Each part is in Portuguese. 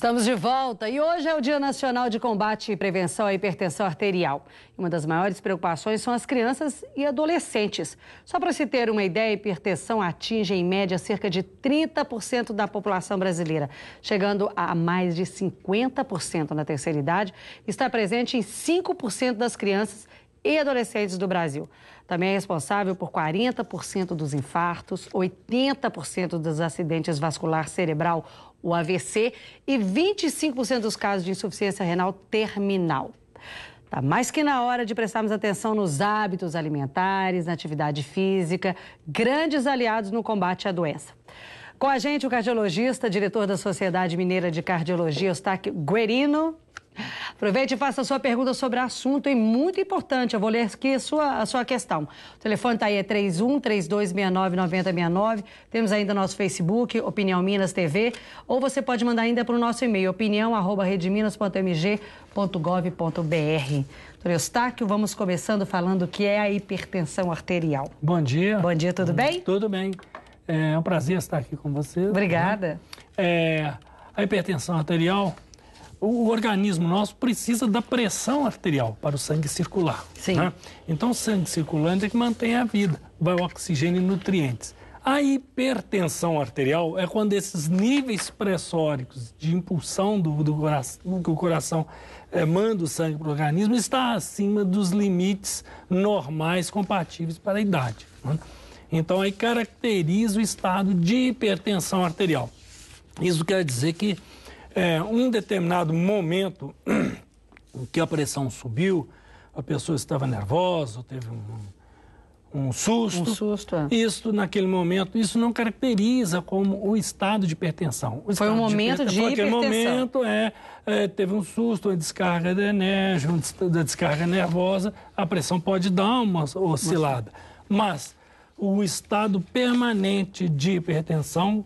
Estamos de volta e hoje é o Dia Nacional de Combate e Prevenção à Hipertensão Arterial. Uma das maiores preocupações são as crianças e adolescentes. Só para se ter uma ideia, a hipertensão atinge em média cerca de 30% da população brasileira, chegando a mais de 50% na terceira idade. Está presente em 5% das crianças e adolescentes do Brasil. Também é responsável por 40% dos infartos, 80% dos acidentes vascular cerebral, o AVC, e 25% dos casos de insuficiência renal terminal. Está mais que na hora de prestarmos atenção nos hábitos alimentares, na atividade física, grandes aliados no combate à doença. Com a gente, o cardiologista, diretor da Sociedade Mineira de Cardiologia, Eustáquio Guerino. Aproveite e faça sua pergunta sobre o assunto e muito importante. Eu vou ler aqui a sua, a sua questão. O telefone está aí, é 31 3269 9069. Temos ainda nosso Facebook, Opinião Minas TV. Ou você pode mandar ainda para o nosso e-mail, opinião.redminas.mg.gov.br. Doutor Eustáquio, vamos começando falando o que é a hipertensão arterial. Bom dia. Bom dia, tudo bem? Tudo bem. É um prazer estar aqui com você. Obrigada. Né? É, a hipertensão arterial o organismo nosso precisa da pressão arterial para o sangue circular. Sim. Né? Então, o sangue circulante é que mantém a vida, vai oxigênio e nutrientes. A hipertensão arterial é quando esses níveis pressóricos de impulsão do, do coração, que o coração é, manda o sangue para o organismo está acima dos limites normais compatíveis para a idade. Né? Então, aí caracteriza o estado de hipertensão arterial. Isso quer dizer que é, um determinado momento que a pressão subiu, a pessoa estava nervosa, teve um, um susto. Um susto, é. Isso, naquele momento, isso não caracteriza como o estado de hipertensão. O Foi um momento de, hipertensão. De hipertensão. momento, é, é, teve um susto, uma descarga de energia, uma descarga nervosa, a pressão pode dar uma oscilada. Mas o estado permanente de hipertensão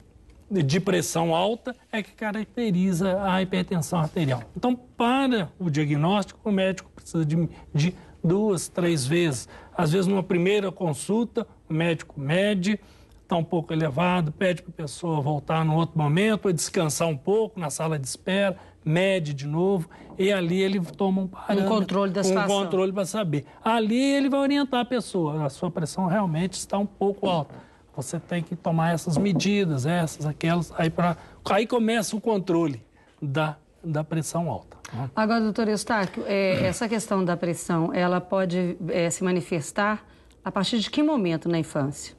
de pressão alta é que caracteriza a hipertensão arterial. Então, para o diagnóstico, o médico precisa de, de duas, três vezes. Às vezes, numa primeira consulta, o médico mede, está um pouco elevado, pede para a pessoa voltar no outro momento, descansar um pouco na sala de espera, mede de novo, e ali ele toma um parâmetro. Um controle da situação. Um controle para saber. Ali ele vai orientar a pessoa, a sua pressão realmente está um pouco alta você tem que tomar essas medidas, essas, aquelas, aí, pra, aí começa o controle da, da pressão alta. Né? Agora, doutor Eustáquio, é, essa questão da pressão, ela pode é, se manifestar a partir de que momento na infância?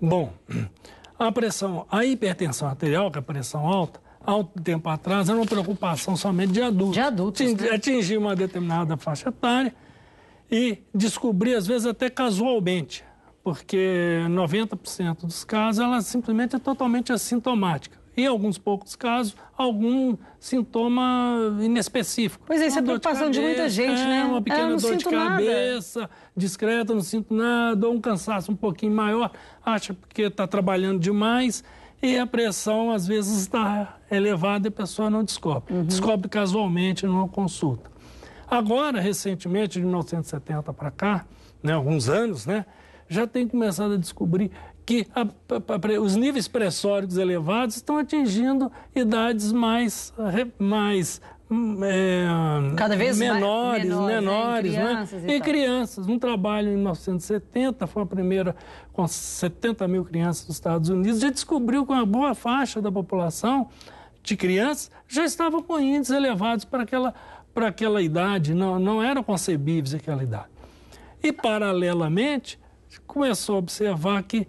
Bom, a pressão, a hipertensão arterial, que é a pressão alta, há um tempo atrás era uma preocupação somente de adultos. De adultos. Né? Atingir né? uma determinada faixa etária e descobrir, às vezes, até casualmente porque 90% dos casos ela simplesmente é totalmente assintomática. Em alguns poucos casos, algum sintoma inespecífico. Pois é, isso é preocupação de, de, muita gente, né? é, né? Uma ah, pequena ah, dor de cabeça, nada. discreta, não sinto nada, ou um cansaço um pouquinho maior, acha porque está trabalhando demais e a pressão às vezes está elevada e a pessoa não descobre. Uhum. Descobre casualmente numa consulta. Agora, recentemente, de 1970 para cá, né, alguns anos, né? já tem começado a descobrir que a, a, a, os níveis pressóricos elevados estão atingindo idades mais, mais hum, é, cada vez menores, mais, menores, menores, né? em né? crianças. Né? crianças. Um trabalho em 1970, foi a primeira com 70 mil crianças dos Estados Unidos, já descobriu que uma boa faixa da população de crianças já estava com índices elevados para aquela, para aquela idade, não, não eram concebíveis aquela idade. E, paralelamente, começou a observar que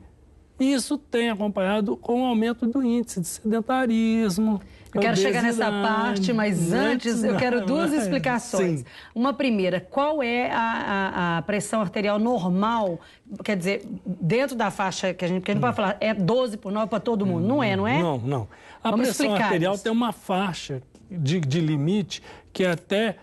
isso tem acompanhado com o aumento do índice de sedentarismo. Eu quero chegar nessa parte, mas né? antes eu quero duas explicações. Sim. Uma primeira, qual é a, a, a, pressão arterial normal? Quer dizer, dentro da faixa que a gente, porque a gente pode falar, é 12 por 9 para todo mundo. Não é, não é? Não, não. A Vamos pressão arterial isso. tem uma faixa de, de limite que é até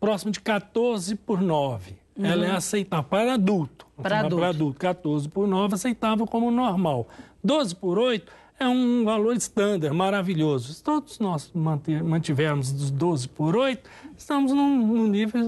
próximo de 14 por 9. Uhum. Ela é uhum. aceitável para adulto. Para adulto. Para adulto. 14 por 9, aceitável como normal. 12 por 8 é um valor estándar, maravilhoso. Se todos nós manter, mantivermos dos 12 por 8, estamos num, num nível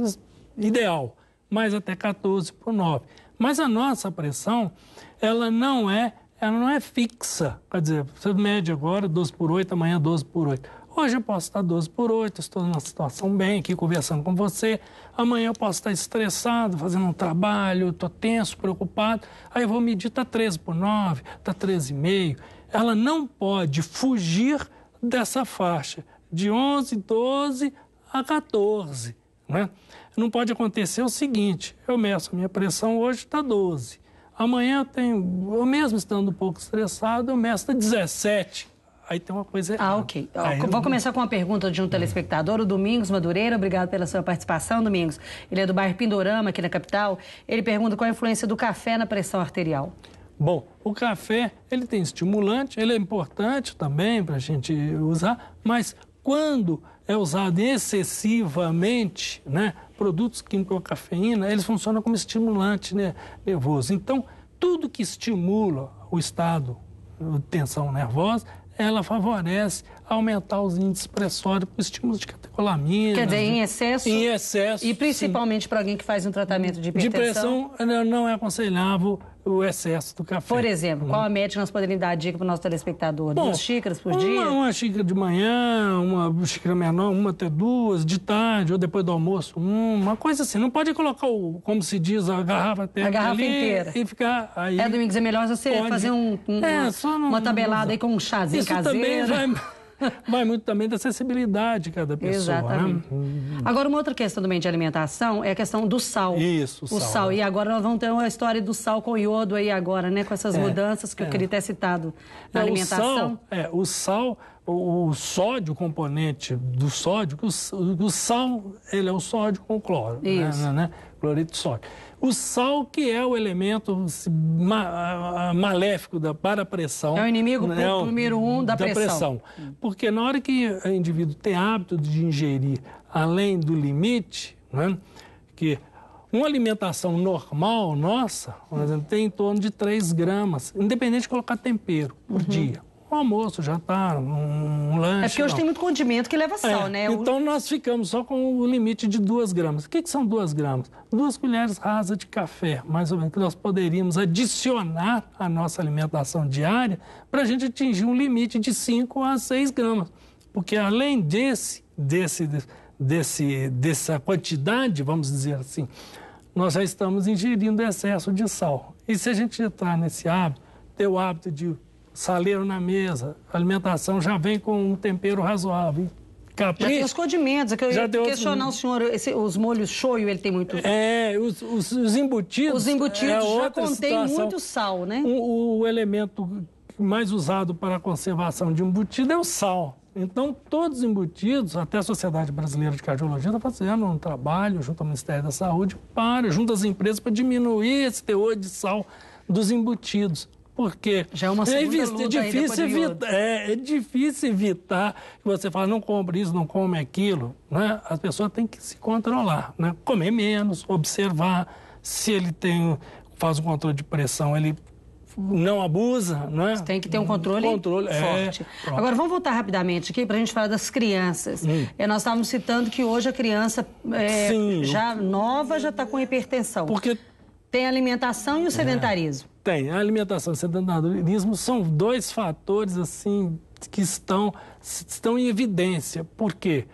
ideal, mais até 14 por 9. Mas a nossa pressão, ela não é, ela não é fixa. Quer dizer, você mede agora 12 por 8, amanhã 12 por 8. Hoje eu posso estar 12 por 8, estou numa situação bem aqui conversando com você. Amanhã eu posso estar estressado, fazendo um trabalho, estou tenso, preocupado. Aí eu vou medir, está 13 por 9, está 13,5. Ela não pode fugir dessa faixa, de 11, 12 a 14. Né? Não pode acontecer o seguinte: eu meço a minha pressão hoje, está 12. Amanhã eu tenho, eu mesmo estando um pouco estressado, eu meço 17. Tá aí tem uma coisa ah, errada. Ah, ok. Aí Vou eu... começar com uma pergunta de um telespectador, o Domingos Madureira. Obrigado pela sua participação, Domingos. Ele é do bairro Pindorama, aqui na capital. Ele pergunta qual a influência do café na pressão arterial. Bom, o café, ele tem estimulante, ele é importante também para a gente usar, mas quando é usado excessivamente, né, produtos químicos com cafeína, eles funcionam como estimulante né, nervoso. Então, tudo que estimula o estado de tensão nervosa ela favorece aumentar os índices pressórios para estímulos de catecolamina. Quer dizer, em excesso? Em excesso. E principalmente para alguém que faz um tratamento de hipertensão? De pressão né, não é aconselhável o excesso do café. Por exemplo, qual a hum. média que nós poderíamos dar a dica para o nosso telespectador? Bom, Duas xícaras por uma, dia? Uma xícara de manhã, uma xícara menor, uma até duas, de tarde ou depois do almoço, uma coisa assim. Não pode colocar o, como se diz, a garrafa inteira. A garrafa inteira. E ficar aí. É, Domingos, é melhor você pode. fazer um, um, é, uma, não, uma tabelada não, aí com um chazinho isso caseiro. Também vai... Vai muito também da acessibilidade de cada pessoa. Né? Exatamente. Né? Agora, uma outra questão também de alimentação é a questão do sal. Isso, o sal. sal. E agora nós vamos ter uma história do sal com iodo aí agora, né? Com essas é, mudanças que é. eu queria ter é citado na é, alimentação. O sal, é, o sal o sódio, o componente do sódio, o, sal, ele é o sódio com cloro, né, Isso. né, né? cloreto de sódio. O sal, que é o elemento maléfico da, para a pressão. É o inimigo né, o número um da, da pressão. pressão. Hum. Porque na hora que o indivíduo tem hábito de ingerir além do limite, né, que uma alimentação normal nossa, por exemplo, tem em torno de 3 gramas, independente de colocar tempero por uhum. dia um almoço, jantar, um, um lanche. É porque hoje não. tem muito condimento que leva sal, é, né? Então nós ficamos só com o limite de duas gramas. O que, que são duas gramas? Duas colheres rasas de café, mais ou menos, que nós poderíamos adicionar à nossa alimentação diária para a gente atingir um limite de 5 a 6 gramas. Porque além desse, desse, desse, dessa quantidade, vamos dizer assim, nós já estamos ingerindo excesso de sal. E se a gente entrar nesse hábito, ter o hábito de saleiro na mesa, alimentação já vem com um tempero razoável. Capricho. Já tem os condimentos, é que eu já ia questionar o senhor, esse, os molhos shoyu, ele tem muito É, os, os, os embutidos. Os embutidos é já contém situação. muito sal, né? O, o elemento mais usado para a conservação de embutido é o sal. Então, todos embutidos, até a Sociedade Brasileira de Cardiologia está fazendo um trabalho junto ao Ministério da Saúde para, junto às empresas, para diminuir esse teor de sal dos embutidos porque Já é, uma é, é difícil é evitar, é, é, difícil evitar que você fala não compre isso, não come aquilo, né? As pessoas têm que se controlar, né? Comer menos, observar se ele tem faz um controle de pressão, ele não abusa, né? Você tem que ter um uhum. controle, controle é, forte. É, Agora, vamos voltar rapidamente aqui para a gente falar das crianças. Hum. É, nós estávamos citando que hoje a criança é, Sim, já eu... nova já está com hipertensão. Porque... Tem alimentação e o sedentarismo tem. A alimentação e o sedentarismo são dois fatores assim que estão, estão em evidência. Por quê?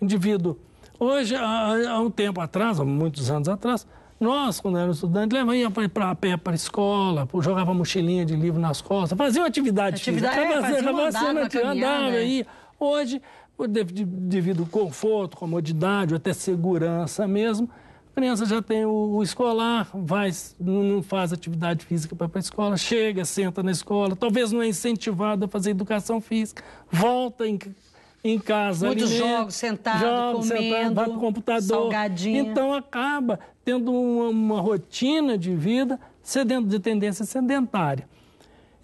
O indivíduo. Hoje, há, há um tempo atrás, há muitos anos atrás, nós, quando éramos estudantes, levávamos para pé para a escola, jogava mochilinha de livro nas costas, fazia uma atividade, atividade física. É, fazia, fazia andava, é. aí. Hoje, devido ao conforto, comodidade, até segurança mesmo, criança já tem o, o escolar, vai, não, não faz atividade física para a escola, chega, senta na escola, talvez não é incentivado a fazer educação física, volta em, em casa. Muitos jogos, sentado, jogos, comendo, sentado, vai para computador. Salgadinho. Então acaba tendo uma, uma rotina de vida sedento, de tendência sedentária.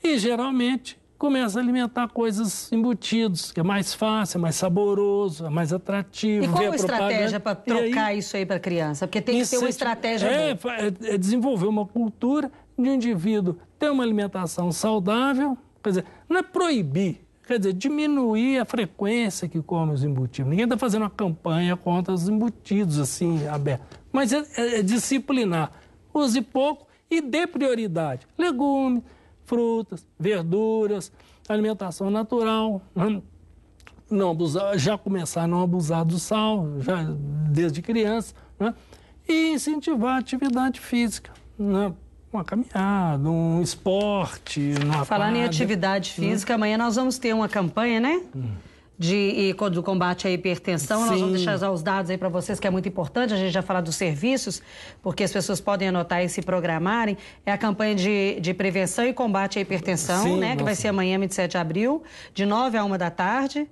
E geralmente começa a alimentar coisas embutidos, que é mais fácil, é mais saboroso, é mais atrativo. E qual a estratégia para trocar aí, isso aí para a criança? Porque tem que ter uma estratégia. É, é, é desenvolver uma cultura de um indivíduo ter uma alimentação saudável, quer dizer, não é proibir, quer dizer, diminuir a frequência que come os embutidos. Ninguém está fazendo uma campanha contra os embutidos, assim, aberto. Mas é, é, é disciplinar. Use pouco e dê prioridade. Legumes frutas, verduras, alimentação natural. Né? Não abusar, já começar a não abusar do sal, já desde criança, né? e incentivar a atividade física. Né? uma caminhada, um esporte. Falando em atividade né? física, amanhã nós vamos ter uma campanha, né? Hum de, do combate à hipertensão. Sim. Nós vamos deixar os dados aí para vocês, que é muito importante. A gente já falar dos serviços, porque as pessoas podem anotar e se programarem. É a campanha de, de prevenção e combate à hipertensão, Sim, né? Nossa. Que vai ser amanhã, 27 de abril, de 9 a 1 da tarde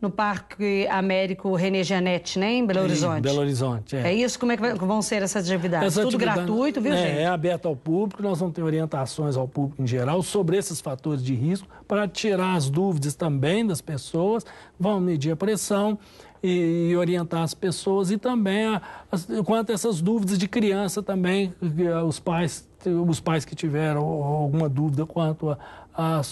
no Parque Américo René Janete, né? Em Belo Horizonte. Em Belo Horizonte, é. É isso? Como é que vão ser essas atividades? Essa Tudo atividade, gratuito, viu, é, gente? É aberto ao público, nós vamos ter orientações ao público em geral sobre esses fatores de risco para tirar as dúvidas também das pessoas, vão medir a pressão e, orientar as pessoas e também a, a, quanto a essas dúvidas de criança também, eh, os pais, os pais que tiveram alguma dúvida quanto ao a,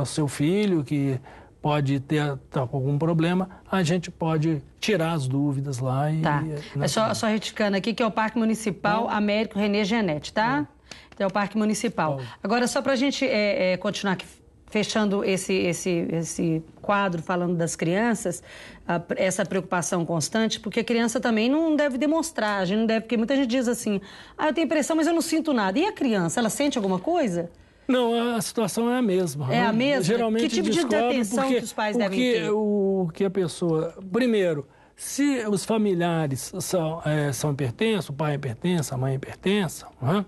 a seu filho que pode ter tá, algum problema, a gente pode tirar as dúvidas lá. E, tá. Né? É só, só retificando aqui que é o Parque Municipal é. Américo René Genete, tá? É. Então é o Parque Municipal. É. Agora, só para a gente é, é, continuar aqui fechando esse, esse, esse quadro falando das crianças, a, essa preocupação constante, porque a criança também não deve demonstrar, a gente não deve, porque muita gente diz assim, ah, eu tenho impressão, mas eu não sinto nada. E a criança, ela sente alguma coisa? Não, a situação é a mesma. É né? a mesma? Geralmente que tipo de atenção que os pais devem que, ter? O que a pessoa... Primeiro, se os familiares são, é, são hipertensos, o pai é hipertenso, a mãe é hipertensa, é?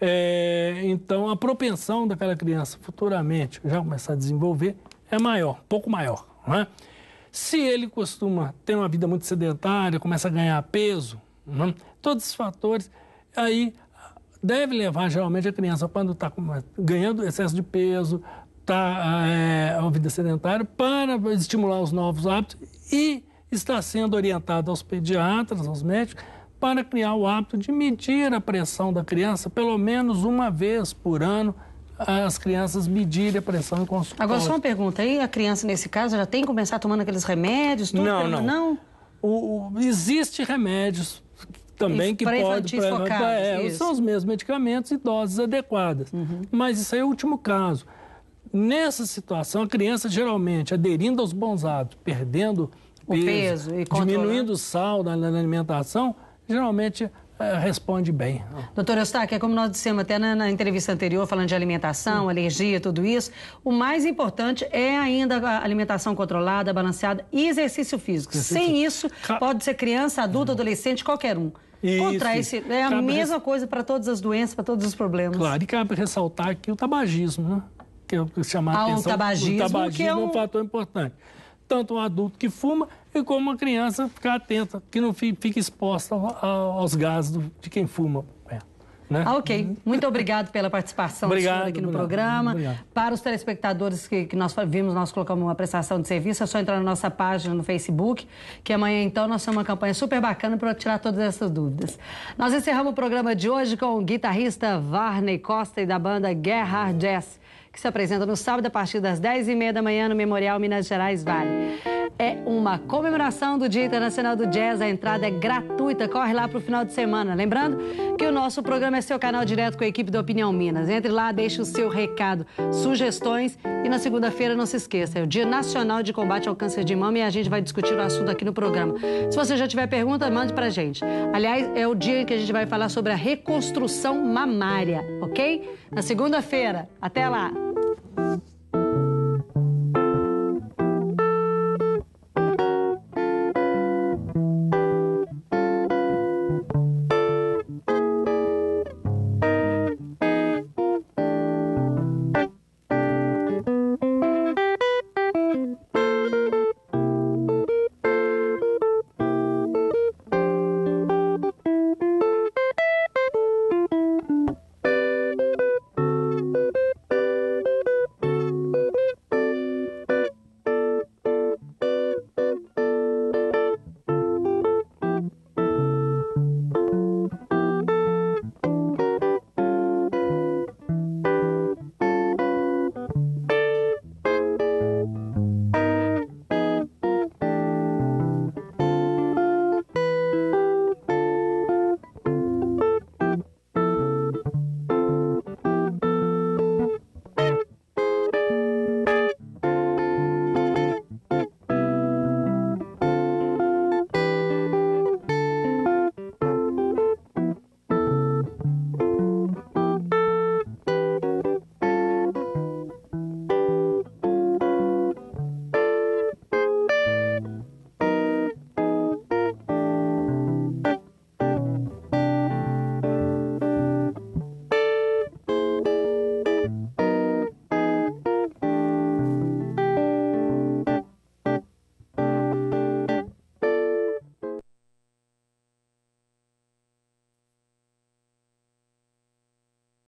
é, então a propensão daquela criança futuramente já começar a desenvolver é maior, pouco maior. É? Se ele costuma ter uma vida muito sedentária, começa a ganhar peso, é? todos esses fatores, aí deve levar geralmente a criança, quando está ganhando excesso de peso, está é, a vida sedentária, para estimular os novos hábitos e está sendo orientado aos pediatras, aos médicos, para criar o hábito de medir a pressão da criança pelo menos uma vez por ano, as crianças medirem a pressão e consultório. Agora, só uma pergunta aí, a criança, nesse caso, já tem que começar tomando aqueles remédios? Tudo, não, não. não? O, o, existe remédios também que pode para é, focados, é, são os mesmos medicamentos e doses adequadas. Uhum. Mas isso é o último caso. Nessa situação, a criança geralmente aderindo aos bons hábitos, perdendo o peso, peso diminuindo o sal na alimentação, geralmente é, responde bem. Doutor Eustáquio, é como nós dissemos até na, na entrevista anterior, falando de alimentação, Sim. alergia, tudo isso, o mais importante é ainda a alimentação controlada, balanceada e exercício físico. Exercício. Sem isso, pode ser criança, adulto, hum. adolescente, qualquer um. Isso. Contra esse, é a mesma res... coisa para todas as doenças, para todos os problemas. Claro, e cabe ressaltar que o tabagismo, né? que é eu chamar ah, a atenção. O tabagismo, o é tabagismo é um... é um fator importante. Tanto o adulto que fuma e é como uma criança ficar atenta, que não fique exposta aos gases de quem fuma. É, né? Ah, ok. Muito obrigado pela participação obrigado, aqui no obrigado, programa. Obrigado. Para os telespectadores que, que, nós vimos, nós colocamos uma prestação de serviço, é só entrar na nossa página no Facebook, que amanhã então nós temos uma campanha super bacana para tirar todas essas dúvidas. Nós encerramos o programa de hoje com o guitarrista Varney Costa e da banda Gerhard Jazz, que se apresenta no sábado a partir das 10h30 da manhã no Memorial Minas Gerais Vale é uma comemoração do Dia Internacional do Jazz. A entrada é gratuita, corre lá para o final de semana. Lembrando que o nosso programa é seu canal direto com a equipe do Opinião Minas. Entre lá, deixe o seu recado, sugestões e na segunda-feira não se esqueça, é o Dia Nacional de Combate ao Câncer de Mama e a gente vai discutir o assunto aqui no programa. Se você já tiver pergunta, mande para gente. Aliás, é o dia que a gente vai falar sobre a reconstrução mamária, ok? Na segunda-feira. Até lá!